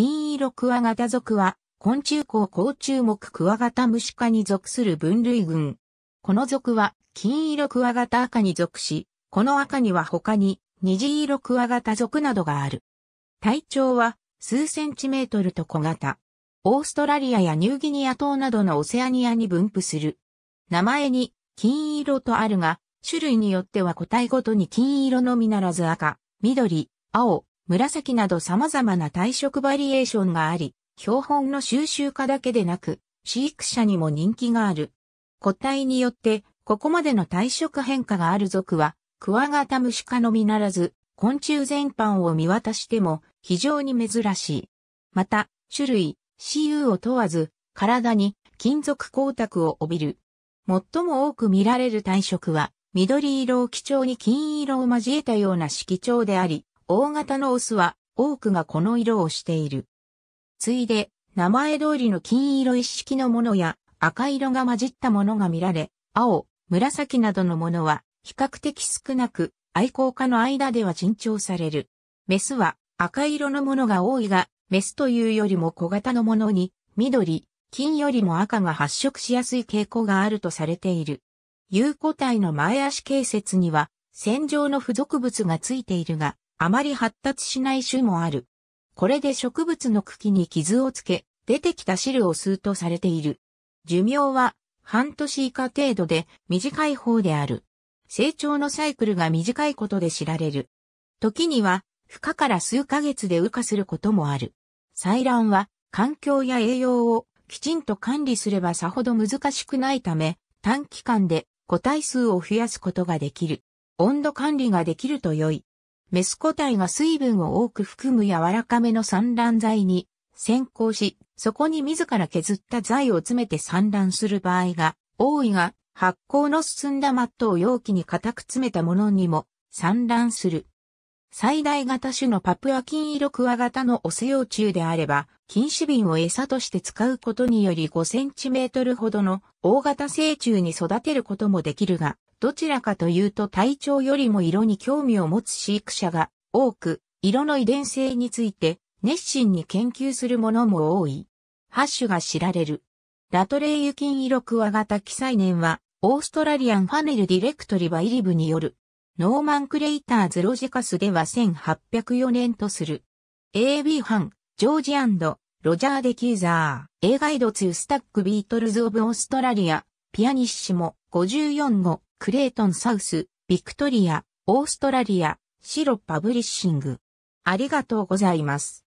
金色クワガタ属は、昆虫綱甲虫目クワガタムシ科に属する分類群。この属は、金色クワガタ赤に属し、この赤には他に、虹色クワガタ属などがある。体長は、数センチメートルと小型。オーストラリアやニューギニア島などのオセアニアに分布する。名前に、金色とあるが、種類によっては個体ごとに金色のみならず赤、緑、青、紫など様々な体色バリエーションがあり、標本の収集家だけでなく、飼育者にも人気がある。個体によって、ここまでの体色変化がある族は、クワガタムシ科のみならず、昆虫全般を見渡しても非常に珍しい。また、種類、雌雄を問わず、体に金属光沢を帯びる。最も多く見られる体色は、緑色を基調に金色を交えたような色調であり、大型のオスは多くがこの色をしている。ついで、名前通りの金色一式のものや赤色が混じったものが見られ、青、紫などのものは比較的少なく、愛好家の間では珍重される。メスは赤色のものが多いが、メスというよりも小型のものに、緑、金よりも赤が発色しやすい傾向があるとされている。有個体の前足形節には、線状の付属物がついているが、あまり発達しない種もある。これで植物の茎に傷をつけ、出てきた汁を吸うとされている。寿命は半年以下程度で短い方である。成長のサイクルが短いことで知られる。時には、孵化から数ヶ月で羽化することもある。採卵は、環境や栄養をきちんと管理すればさほど難しくないため、短期間で個体数を増やすことができる。温度管理ができると良い。メス個体が水分を多く含む柔らかめの産卵剤に先行し、そこに自ら削った材を詰めて産卵する場合が多いが、発酵の進んだマットを容器に固く詰めたものにも産卵する。最大型種のパプア金色クワガタのオセオ虫であれば、禁止瓶を餌として使うことにより5センチメートルほどの大型成虫に育てることもできるが、どちらかというと体調よりも色に興味を持つ飼育者が多く、色の遺伝性について熱心に研究するものも多い。ハッシュが知られる。ラトレイユキン色クワガタ記載年は、オーストラリアンファネルディレクトリバイリブによる、ノーマンクレイターズロジカスでは1804年とする。AB 班、ジョージアンド、ロジャー・デ・キューザー、A ガイドースタックビートルズ・オブ・オーストラリア、ピアニッシモ、54号、クレイトンサウス、ビクトリア、オーストラリア、シロパブリッシング。ありがとうございます。